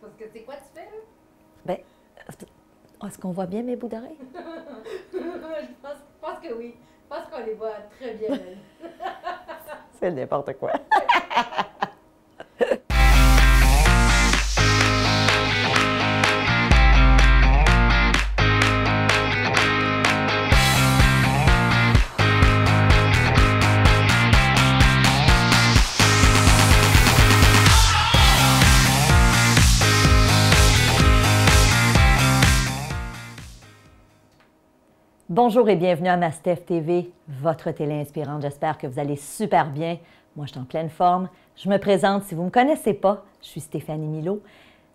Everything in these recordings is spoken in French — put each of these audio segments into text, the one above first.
parce que c'est quoi tu fais là? Ben, est-ce qu'on voit bien mes bouts d'oreilles? je, pense, que oui. Je pense qu'on les voit très bien. c'est n'importe quoi. Bonjour et bienvenue à Mastef TV, votre télé inspirante. J'espère que vous allez super bien. Moi, je suis en pleine forme. Je me présente, si vous ne me connaissez pas, je suis Stéphanie Milo.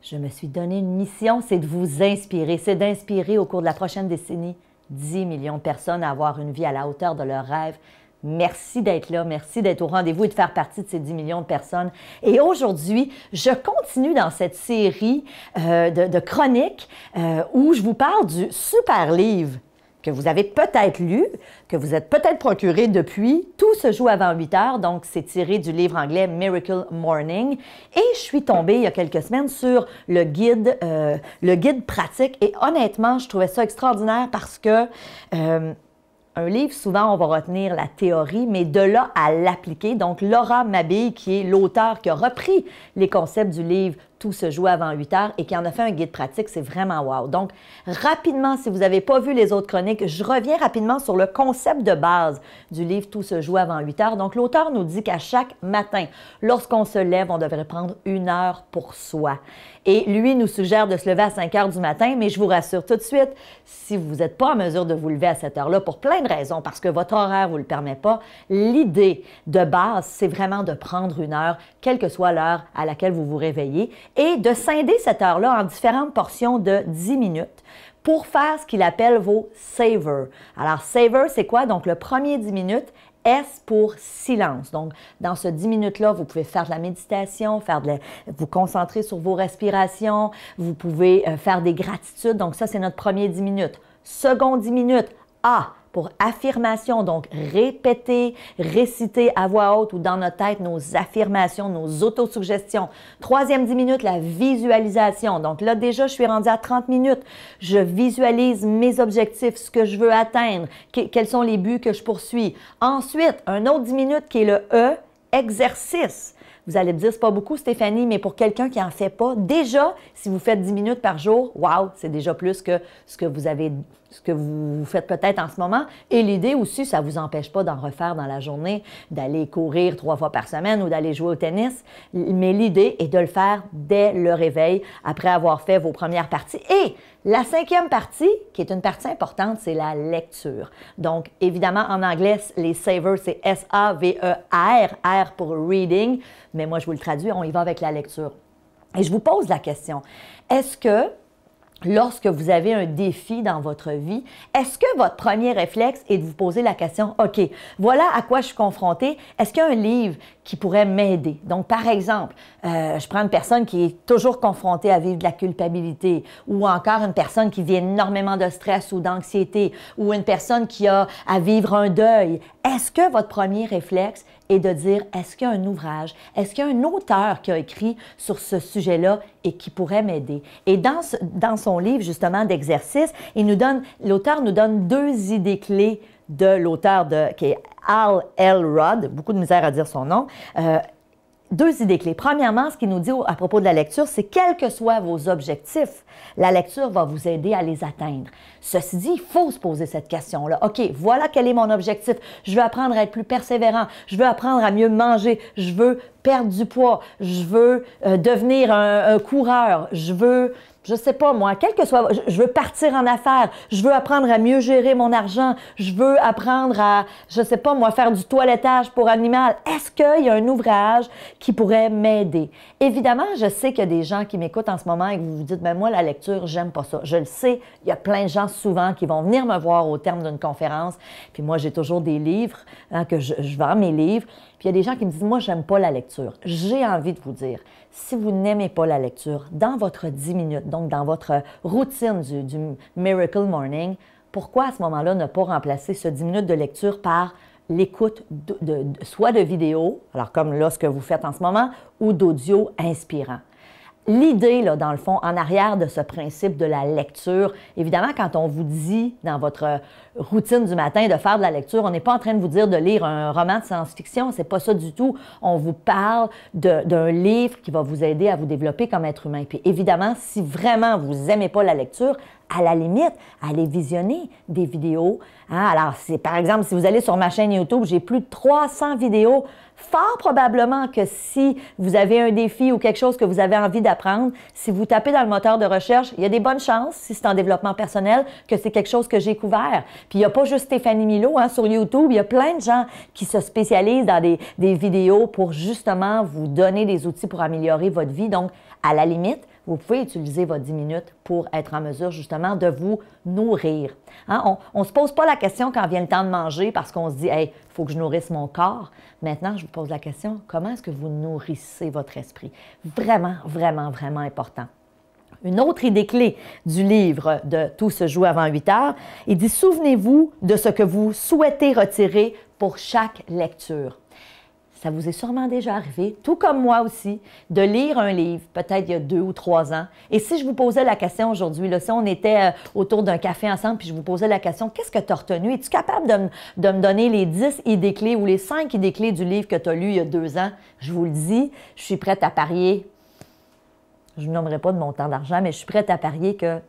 Je me suis donné une mission, c'est de vous inspirer, c'est d'inspirer au cours de la prochaine décennie 10 millions de personnes à avoir une vie à la hauteur de leurs rêves. Merci d'être là, merci d'être au rendez-vous et de faire partie de ces 10 millions de personnes. Et aujourd'hui, je continue dans cette série euh, de, chroniques euh, où je vous parle du super livre que vous avez peut-être lu, que vous êtes peut-être procuré depuis. Tout se joue avant 8 heures, donc c'est tiré du livre anglais Miracle Morning. Et je suis tombée il y a quelques semaines sur le guide, euh, le guide pratique. Et honnêtement, je trouvais ça extraordinaire parce que euh, un livre, souvent, on va retenir la théorie, mais de là à l'appliquer. Donc, Laura Mabille, qui est l'auteur qui a repris les concepts du livre tout se joue avant 8 heures et qui en a fait un guide pratique, c'est vraiment wow. Donc, rapidement, si vous n'avez pas vu les autres chroniques, je reviens rapidement sur le concept de base du livre Tout se joue avant 8 heures. Donc, l'auteur nous dit qu'à chaque matin, lorsqu'on se lève, on devrait prendre une heure pour soi. Et lui nous suggère de se lever à 5 heures du matin, mais je vous rassure tout de suite, si vous n'êtes pas en mesure de vous lever à cette heure-là, pour plein de raisons, parce que votre horaire ne vous le permet pas, l'idée de base, c'est vraiment de prendre une heure, quelle que soit l'heure à laquelle vous vous réveillez, et de scinder cette heure-là en différentes portions de 10 minutes pour faire ce qu'il appelle vos savers. Alors, savers », c'est quoi? Donc, le premier 10 minutes, S pour silence. Donc, dans ce 10 minutes-là, vous pouvez faire de la méditation, faire de vous concentrer sur vos respirations, vous pouvez euh, faire des gratitudes. Donc, ça, c'est notre premier 10 minutes. Second 10 minutes, A, pour affirmation, donc répéter, réciter à voix haute ou dans notre tête nos affirmations, nos autosuggestions. Troisième 10 minutes, la visualisation. Donc là déjà, je suis rendue à 30 minutes. Je visualise mes objectifs, ce que je veux atteindre, quels sont les buts que je poursuis. Ensuite, un autre dix minutes qui est le E, exercice. Vous allez me dire, c'est pas beaucoup, Stéphanie, mais pour quelqu'un qui n'en fait pas, déjà, si vous faites 10 minutes par jour, waouh, c'est déjà plus que ce que vous avez ce que vous faites peut-être en ce moment. Et l'idée aussi, ça ne vous empêche pas d'en refaire dans la journée, d'aller courir trois fois par semaine ou d'aller jouer au tennis. Mais l'idée est de le faire dès le réveil, après avoir fait vos premières parties. Et la cinquième partie, qui est une partie importante, c'est la lecture. Donc, évidemment, en anglais, les savers, c'est S-A-V-E-R, R pour reading, mais moi, je vous le traduis, on y va avec la lecture. Et je vous pose la question, est-ce que lorsque vous avez un défi dans votre vie, est-ce que votre premier réflexe est de vous poser la question, OK, voilà à quoi je suis confrontée. est-ce qu'il y a un livre qui pourrait m'aider. Donc, par exemple, euh, je prends une personne qui est toujours confrontée à vivre de la culpabilité, ou encore une personne qui vit énormément de stress ou d'anxiété, ou une personne qui a à vivre un deuil. Est-ce que votre premier réflexe est de dire, est-ce qu'il y a un ouvrage, est-ce qu'il y a un auteur qui a écrit sur ce sujet-là et qui pourrait m'aider? Et dans, dans son livre, justement, d'exercice, il nous donne, l'auteur nous donne deux idées clés de l'auteur de, qui est Al Elrod, beaucoup de misère à dire son nom, euh, deux idées clés. Premièrement, ce qu'il nous dit à propos de la lecture, c'est quels que soient vos objectifs, la lecture va vous aider à les atteindre. Ceci dit, il faut se poser cette question-là. OK, voilà quel est mon objectif. Je veux apprendre à être plus persévérant. Je veux apprendre à mieux manger. Je veux perdre du poids. Je veux euh, devenir un, coureur. Je veux je sais pas moi, quel que soit, je veux partir en affaires, je veux apprendre à mieux gérer mon argent, je veux apprendre à, je sais pas moi, faire du toilettage pour animal. Est-ce qu'il y a un ouvrage qui pourrait m'aider? Évidemment, je sais qu'il y a des gens qui m'écoutent en ce moment et que vous vous dites, mais ben, moi, la lecture, j'aime pas ça. Je le sais, il y a plein de gens souvent qui vont venir me voir au terme d'une conférence. Puis moi, j'ai toujours des livres, hein, que je, je vends mes livres il y a des gens qui me disent, moi, j'aime pas la lecture. J'ai envie de vous dire, si vous n'aimez pas la lecture, dans votre 10 minutes, donc dans votre routine du, Miracle Morning, pourquoi à ce moment-là ne pas remplacer ce 10 minutes de lecture par l'écoute de, soit de vidéos, alors comme là ce que vous faites en ce moment, ou d'audio inspirant l'idée, là, dans le fond, en arrière de ce principe de la lecture. Évidemment, quand on vous dit dans votre euh, routine du matin de faire de la lecture, on n'est pas en train de vous dire de lire un roman de science-fiction, c'est pas ça du tout. On vous parle d'un livre qui va vous aider à vous développer comme être humain. Puis évidemment, si vraiment vous aimez pas la lecture, à la limite, aller visionner des vidéos. Hein. Alors, c'est, par exemple, si vous allez sur ma chaîne YouTube, j'ai plus de 300 vidéos. Fort probablement que si vous avez un défi ou quelque chose que vous avez envie d'apprendre, si vous tapez dans le moteur de recherche, il y a des bonnes chances, si c'est en développement personnel, que c'est quelque chose que j'ai couvert. Puis il n'y a pas juste Stéphanie Milo hein, sur YouTube, il y a plein de gens qui se spécialisent dans des, des vidéos pour justement vous donner des outils pour améliorer votre vie. Donc, à la limite, vous pouvez utiliser vos 10 minutes pour être en mesure justement de vous nourrir. Hein, on ne se pose pas la question quand vient le temps de manger parce qu'on se dit, hey, il faut que je nourrisse mon corps. Maintenant, je vous pose la question, comment est-ce que vous nourrissez votre esprit? Vraiment, vraiment, vraiment important. Une autre idée clé du livre de Tout se joue avant 8 heures, il dit, souvenez-vous de ce que vous souhaitez retirer pour chaque lecture ça vous est sûrement déjà arrivé, tout comme moi aussi, de lire un livre, peut-être il y a deux ou trois ans. Et si je vous posais la question aujourd'hui, si on était euh, autour d'un café ensemble, puis je vous posais la question, qu'est-ce que tu as retenu? Es-tu capable de, me donner les 10 idées clés ou les cinq idées clés du livre que tu as lu il y a deux ans? Je vous le dis, je suis prête à parier. Je ne nommerai pas de montant d'argent, mais je suis prête à parier que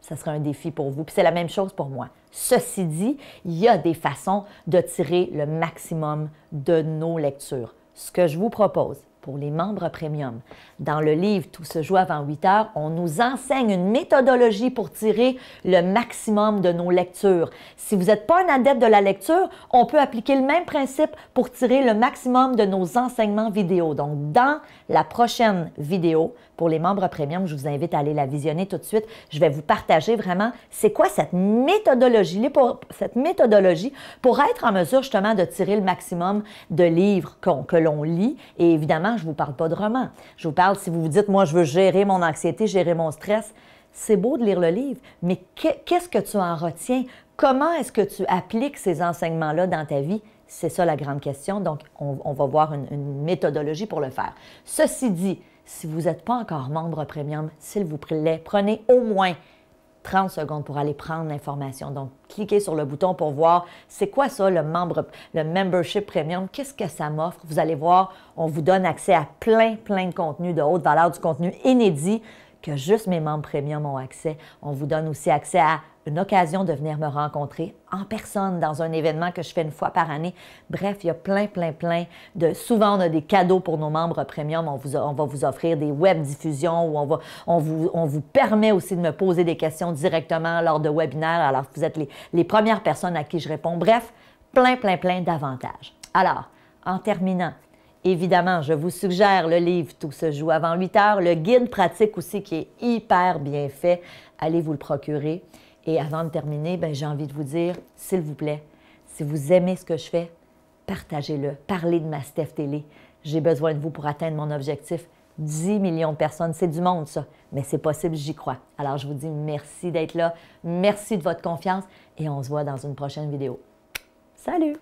ça sera un défi pour vous. Puis c'est la même chose pour moi. Ceci dit, il y a des façons de tirer le maximum de nos lectures. Ce que je vous propose pour les membres premium, dans le livre Tout se joue avant 8 heures, on nous enseigne une méthodologie pour tirer le maximum de nos lectures. Si vous n'êtes pas un adepte de la lecture, on peut appliquer le même principe pour tirer le maximum de nos enseignements vidéo. Donc, dans la prochaine vidéo, pour les membres premium, je vous invite à aller la visionner tout de suite. Je vais vous partager vraiment c'est quoi cette méthodologie, pour, cette méthodologie pour être en mesure justement de tirer le maximum de livres que l'on lit. Et évidemment, je ne vous parle pas de romans. Je vous parle, si vous vous dites, moi, je veux gérer mon anxiété, gérer mon stress, c'est beau de lire le livre, mais qu'est-ce que tu en retiens? Comment est-ce que tu appliques ces enseignements-là dans ta vie? C'est ça la grande question. Donc, on, va voir une, méthodologie pour le faire. Ceci dit, si vous n'êtes pas encore membre premium, s'il vous plaît, prenez au moins 30 secondes pour aller prendre l'information. Donc, cliquez sur le bouton pour voir c'est quoi ça, le membre, le membership premium, qu'est-ce que ça m'offre. Vous allez voir, on vous donne accès à plein, plein de contenu de haute valeur, du contenu inédit que juste mes membres premium ont accès. On vous donne aussi accès à une occasion de venir me rencontrer en personne dans un événement que je fais une fois par année. Bref, il y a plein, plein, plein de... Souvent, on a des cadeaux pour nos membres premium. On, va vous offrir des web diffusions où on, vous, permet aussi de me poser des questions directement lors de webinaires. Alors, vous êtes les, les premières personnes à qui je réponds. Bref, plein, plein, plein d'avantages. Alors, en terminant, Évidemment, je vous suggère le livre Tout se joue avant 8 heures, le guide pratique aussi qui est hyper bien fait. Allez vous le procurer. Et avant de terminer, ben, j'ai envie de vous dire, s'il vous plaît, si vous aimez ce que je fais, partagez-le, parlez de ma Steph Télé. J'ai besoin de vous pour atteindre mon objectif. 10 millions de personnes, c'est du monde ça, mais c'est possible, j'y crois. Alors je vous dis merci d'être là, merci de votre confiance et on se voit dans une prochaine vidéo. Salut